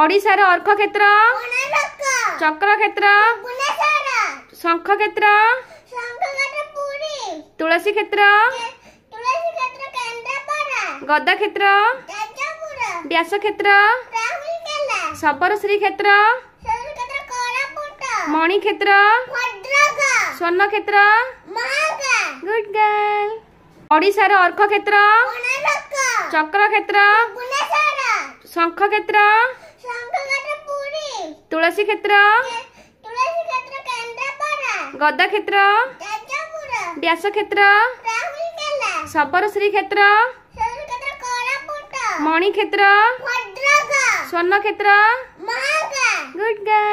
ଓଡ଼ିଶାର ଅର୍କକ୍ଷେତ୍ର ଚକ୍ରକ୍ଷେତ୍ର ଶଙ୍ଖକ୍ଷେତ୍ର ତୁଳସୀ କ୍ଷେତ୍ର ଗଦା କ୍ଷେତ୍ର ବ୍ୟାସ କ୍ଷେତ୍ର ଶବର କ୍ଷେତ୍ର ମଣିକ୍ଷେତ୍ର ସ୍ୱର୍ଣ୍ଣକ୍ଷେତ୍ର গুড গার্ল ଓଡ଼ିଶାର অর্ক ক্ষেত্র চক্র ক্ষেত্র শঙ্খ ক্ষেত্র ତୁଳସୀ କ୍ଷେତ୍ର ଗଦା କ୍ଷେତ୍ର ବ୍ୟାସ କ୍ଷେତ୍ର ଶବର ଶ୍ରୀ କ୍ଷେତ୍ର ମଣିକ୍ଷେତ୍ର ସ୍ୱର୍ଣ୍ଣକ୍ଷେତ୍ର ଗୁଡ୍ ଗାର୍ଲ